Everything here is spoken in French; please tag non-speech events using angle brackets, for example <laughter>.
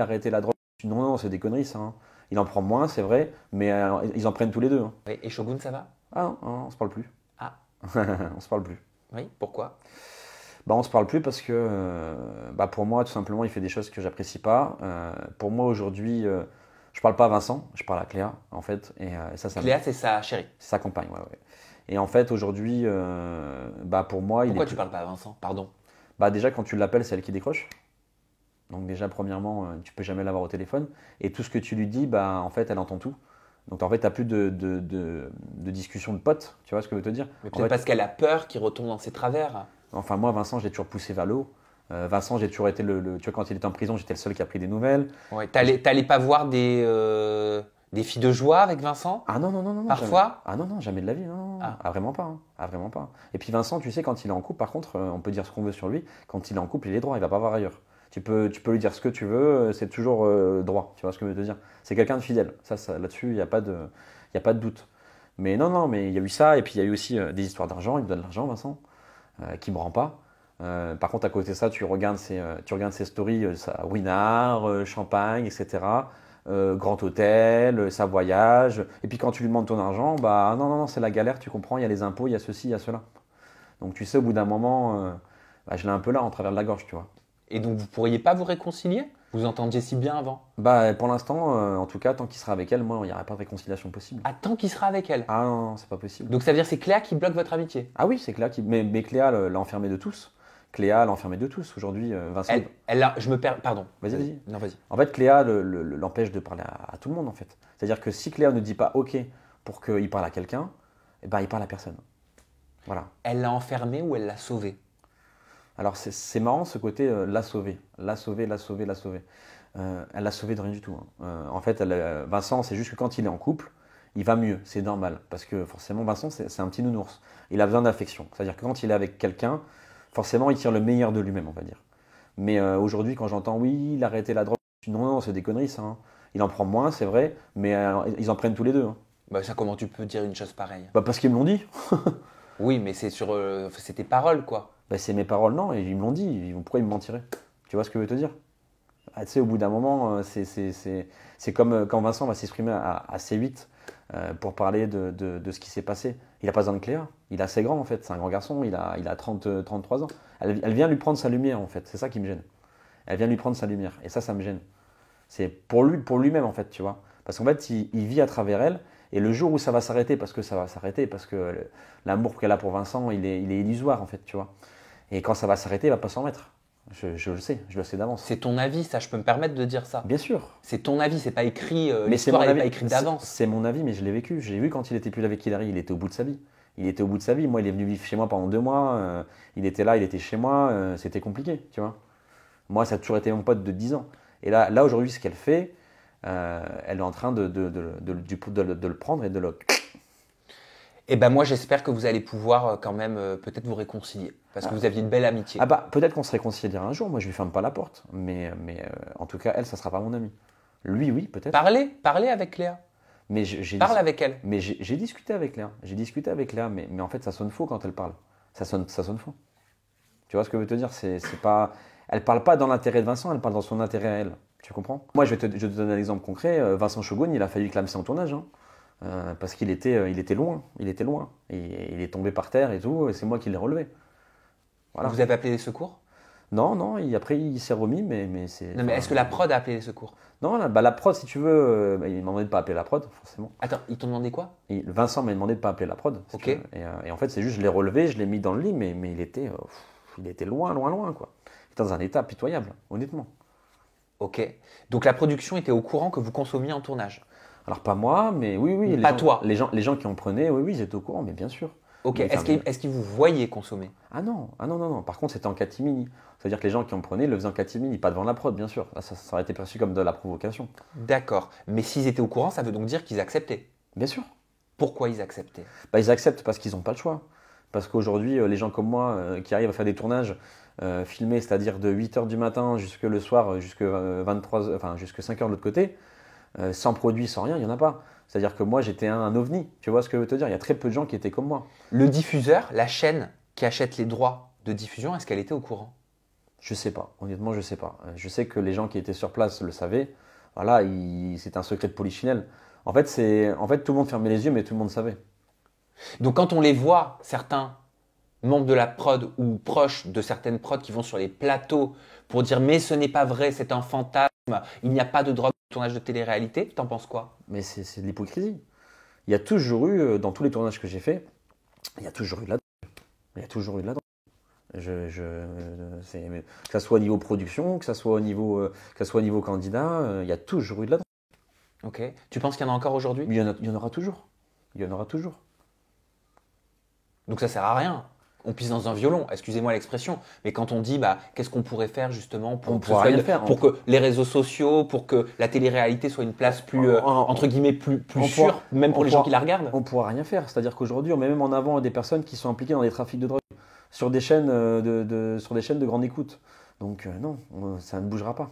arrêter la drogue. Non, non, c'est des conneries, ça. Hein. Il en prend moins, c'est vrai, mais euh, ils en prennent tous les deux. Hein. Et Shogun, ça va Ah non, hein, on se parle plus. Ah. <laughs> on se parle plus. Oui, pourquoi Bah, on se parle plus parce que euh, bah, pour moi, tout simplement, il fait des choses que j'apprécie pas. Euh, pour moi, aujourd'hui, je parle pas à Vincent, je parle à Cléa, en fait. Et, ça, Cléa, c'est sa chérie. c'est sa compagne. ouais, Et en fait, aujourd'hui, bah, pour moi, il Pourquoi tu parles pas à Vincent Pardon. bah, déjà, quand tu l'appelles, c'est elle qui décroche. Donc déjà, premièrement, euh, tu peux jamais l'avoir au téléphone. Et tout ce que tu lui dis, bah, en fait, elle entend tout. Donc en fait, tu n'as plus de, de, de, discussion de potes, tu vois ce que je veux te dire Mais peut-être parce qu'elle a peur qu'il retombe dans ses travers. Enfin, moi, Vincent, j'ai toujours poussé vers euh, Vincent, j'ai toujours été le, Tu vois, quand il était en prison, j'étais le seul qui a pris des nouvelles. Ouais, t'allais pas voir des, euh, des filles de joie avec Vincent Ah non, non, non, non. Parfois Ah non, non, jamais de la vie, non. Ah. ah. vraiment pas. Hein. Ah, vraiment pas. Et puis Vincent, tu sais, quand il est en couple, par contre, on peut dire ce qu'on veut sur lui. Quand il est en couple, il est droit, il va pas voir ailleurs. Tu peux, tu peux lui dire ce que tu veux, euh, c'est toujours euh, droit, tu vois ce que je veux te dire. C'est quelqu'un de fidèle, ça, là-dessus, il n'y a, pas de, a pas de doute. Mais non, non, mais il y a eu ça, et puis il y a eu aussi euh, des histoires d'argent, il me donne l'argent, Vincent, qui ne me rend pas. par contre, à côté de ça, tu regardes ses, tu regardes ses stories, ça, Winard, Champagne, etc. grand hôtel, sa voyage. Et puis quand tu lui demandes ton argent, bah ah non, non, non, c'est la galère, tu comprends, il y a les impôts, il y a ceci, il y a cela. Donc tu sais, au bout d'un moment, bah, je l'ai un peu là en travers de la gorge, tu vois. Et donc, vous pourriez pas vous réconcilier Vous entendiez si bien avant Bah, pour l'instant, euh, en tout cas, tant qu'il sera avec elle, moi, il n'y aurait pas de réconciliation possible. Ah, tant qu'il sera avec elle Ah non, c'est pas possible. Donc, ça veut dire que c'est Cléa qui bloque votre amitié Ah oui, c'est Cléa qui. Mais, Cléa l'a enfermée de tous. Cléa l'a enfermée de tous. Aujourd'hui, euh, Vincent. Elle, je me perds. Pardon. Vas-y, vas-y. Euh, non, vas-y. En fait, Cléa l'empêche de parler à, tout le monde, en fait. C'est-à-dire que si Cléa ne dit pas OK pour qu'il parle à quelqu'un, eh ben, il parle à personne. Voilà. Elle l'a enfermée ou elle l'a sauvé alors c'est marrant ce côté euh, la sauver, la sauver, la sauver, la sauver. Euh, elle l'a sauvé de rien du tout. Hein. Euh, en fait, Vincent, c'est juste que quand il est en couple, il va mieux, c'est normal. Parce que forcément, Vincent, c'est un petit nounours. Il a besoin d'affection. C'est-à-dire que quand il est avec quelqu'un, forcément, il tire le meilleur de lui-même, on va dire. Mais aujourd'hui, quand j'entends oui, il a arrêté la drogue, non, non, c'est des conneries, ça. Hein. Il en prend moins, c'est vrai, mais ils en prennent tous les deux. Hein. Bah ça, comment tu peux dire une chose pareille bah Parce qu'ils me l'ont dit. <laughs> oui, mais c'est sur c'est tes paroles, quoi. Bah, c'est mes paroles, non, et ils me l'ont dit, pourquoi ils me mentiraient Tu vois ce que je veux te dire ah, au bout d'un moment, euh, c'est comme euh, quand Vincent va s'exprimer à, à, C8 euh, pour parler de, ce qui s'est passé. Il n'a pas besoin de Cléa, il est assez grand en fait, c'est un grand garçon, il a, 33 ans. Elle, vient lui prendre sa lumière en fait, c'est ça qui me gêne. Elle vient lui prendre sa lumière, et ça, ça me gêne. C'est pour lui, pour lui-même en fait, tu vois. Parce qu'en fait, il vit à travers elle, et le jour où ça va s'arrêter, parce que ça va s'arrêter, parce que l'amour qu'elle a pour Vincent, il est, illusoire en fait, tu vois. Et quand ça va s'arrêter, ne va pas s'en mettre. Je, le sais, je le sais d'avance. C'est ton avis, ça, je peux me permettre de dire ça. Bien sûr. C'est ton avis, c'est pas écrit, euh, l'histoire mais pas écrite d'avance. C'est mon avis, mais je l'ai vécu. J'ai vu quand il était plus avec Hilary, il était au bout de sa vie. Il était au bout de sa vie. Moi, il est venu vivre chez moi pendant deux mois. Euh, il était là, il était chez moi. Euh, c'était compliqué, tu vois. Moi, ça a toujours été mon pote de 10 ans. Et là, là aujourd'hui, ce qu'elle fait, euh, elle est en train de, le prendre et de le... Eh ben moi j'espère que vous allez pouvoir euh, quand même euh, peut-être vous réconcilier parce que ah. vous aviez une belle amitié. Ah bah peut-être qu'on se réconciliera un jour. Moi je lui ferme pas la porte, mais mais en tout cas elle ça sera pas mon ami Lui oui peut-être. Parlez, parlez avec Léa Mais parle avec elle. Mais j'ai discuté avec Léa. J'ai discuté avec Léa, mais, en fait ça sonne faux quand elle parle. Ça sonne ça sonne faux. Tu vois ce que je veux te dire C'est pas elle parle pas dans l'intérêt de Vincent, elle parle dans son intérêt à elle. Tu comprends Moi, je vais, te, donner un exemple concret. Euh, Vincent Chogoun, il a failli clamer en tournage. Hein. Euh, parce qu'il était, euh, il était loin, il était loin. il est tombé par terre et tout, et c'est moi qui l'ai relevé. Voilà. Vous avez appelé les secours Non, non, après il s'est remis, mais, mais c'est. Non, mais est-ce que la prod a appelé les secours Non, la, bah, la prod, si tu veux, bah, il m'a demandé de pas appeler la prod, forcément. Attends, ils t'ont demandé quoi Vincent m'a demandé de pas appeler la prod. ok. Et, en fait, c'est juste, je l'ai relevé, je l'ai mis dans le lit, mais, mais il, était, il était loin, loin, loin, quoi. Il était dans un état pitoyable, honnêtement. Ok. Donc la production était au courant que vous consommiez en tournage. Alors pas moi, mais oui, oui. Les pas toi. Les gens, les gens qui en prenaient, oui, oui, ils étaient au courant, mais bien sûr. Ok. Est-ce qu'ils vous voyaient consommer Ah non, ah non, non, non. Par contre, c'était en catimini. C'est-à-dire que les gens qui en prenaient le faisaient en catimini, pas devant la prod, bien sûr. ça, aurait été perçu comme de la provocation. D'accord. Mais s'ils étaient au courant, ça veut donc dire qu'ils acceptaient. Bien sûr. Pourquoi ils acceptaient bah, Ils acceptent parce qu'ils n'ont pas le choix. Parce qu'aujourd'hui, euh, les gens comme moi euh, qui arrivent à faire des tournages euh, filmé, c'est-à-dire de 8h du matin jusque soir, euh, jusque, 23, euh, enfin, jusque 5h de l'autre côté, sans produit, sans rien, il n'y en a pas. C'est-à-dire que moi, j'étais un, ovni. Tu vois ce que je veux te dire Il y a très peu de gens qui étaient comme moi. Le diffuseur, la chaîne qui achète les droits de diffusion, est-ce qu'elle était au courant Je sais pas. Honnêtement, je sais pas. Je sais que les gens qui étaient sur place le savaient. Voilà, c'est un secret de polichinelle. En fait, en fait, tout le monde fermait les yeux, mais tout le monde savait. Donc quand on les voit, certains membre de la prod ou proche de certaines prods qui vont sur les plateaux pour dire mais ce n'est pas vrai, c'est un fantasme, il n'y a pas de drogue de tournage de télé-réalité, t'en penses quoi Mais c'est de l'hypocrisie. Il y a toujours eu, euh, dans tous les tournages que j'ai fait, il y a toujours eu de la drogue. Il y a toujours eu de la drogue. Je, je, euh, que ça soit au niveau production, que ce soit au niveau, euh, que soit niveau candidat, il y a toujours eu de la drogue. Ok. Tu penses qu'il y en a encore aujourd'hui il, il y en aura toujours. Il y en aura toujours. Donc ça sert à rien on pisse dans un violon, excusez-moi l'expression, mais quand on dit bah, qu'est-ce qu'on pourrait faire justement pour, que pour hein. que les réseaux sociaux, pour que la télé-réalité soit une place plus, euh, entre guillemets, plus, plus sûre, même pour les gens qui la regardent On ne pourra rien faire, c'est-à-dire qu'aujourd'hui, on met même en avant des personnes qui sont impliquées dans des trafics de drogue sur des chaînes euh, de, sur des chaînes de grande écoute. Donc euh, non, ça ne bougera pas.